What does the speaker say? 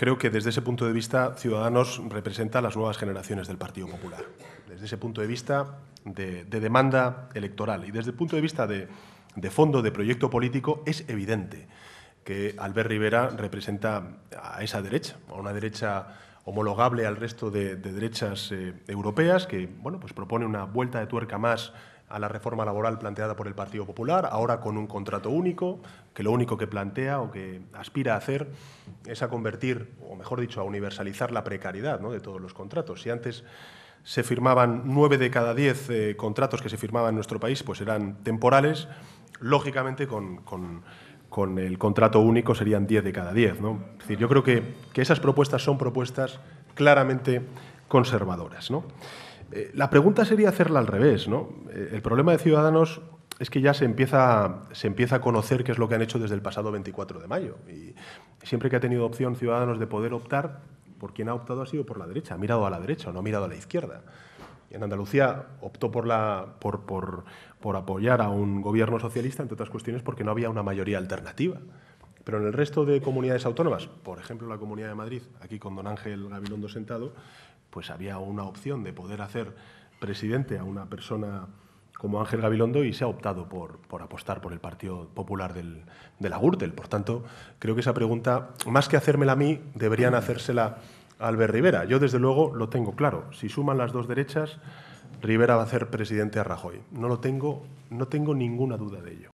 Creo que desde ese punto de vista Ciudadanos representa a las nuevas generaciones del Partido Popular. Desde ese punto de vista de, demanda electoral y desde el punto de vista de fondo, de proyecto político, es evidente que Albert Rivera representa a esa derecha, a una derecha homologable al resto de, derechas eh, europeas, que bueno, pues propone una vuelta de tuerca más a la reforma laboral planteada por el Partido Popular, ahora con un contrato único, que lo único que plantea o que aspira a hacer es a convertir, o mejor dicho, a universalizar la precariedad de todos los contratos. Si antes se firmaban nueve de cada diez eh, contratos que se firmaban en nuestro país, pues eran temporales, lógicamente con con el contrato único serían 10 de cada 10. ¿no? Es decir, yo creo que, esas propuestas son propuestas claramente conservadoras. ¿no? Eh, la pregunta sería hacerla al revés. ¿no? Eh, el problema de Ciudadanos es que ya se empieza, se empieza a conocer qué es lo que han hecho desde el pasado 24 de mayo. Y siempre que ha tenido opción Ciudadanos de poder optar, por quién ha optado ha sido por la derecha, ha mirado a la derecha no ha mirado a la izquierda. En Andalucía optó por, apoyar a un gobierno socialista, entre otras cuestiones, porque no había una mayoría alternativa. Pero en el resto de comunidades autónomas, por ejemplo la Comunidad de Madrid, aquí con don Ángel Gabilondo sentado, pues había una opción de poder hacer presidente a una persona como Ángel Gabilondo y se ha optado por, apostar por el Partido Popular de la Gürtel. Por tanto, creo que esa pregunta, más que hacérmela a mí, deberían hacérsela Albert Rivera. Yo, desde luego, lo tengo claro. Si suman las dos derechas, Rivera va a ser presidente a Rajoy. No lo tengo, no tengo ninguna duda de ello.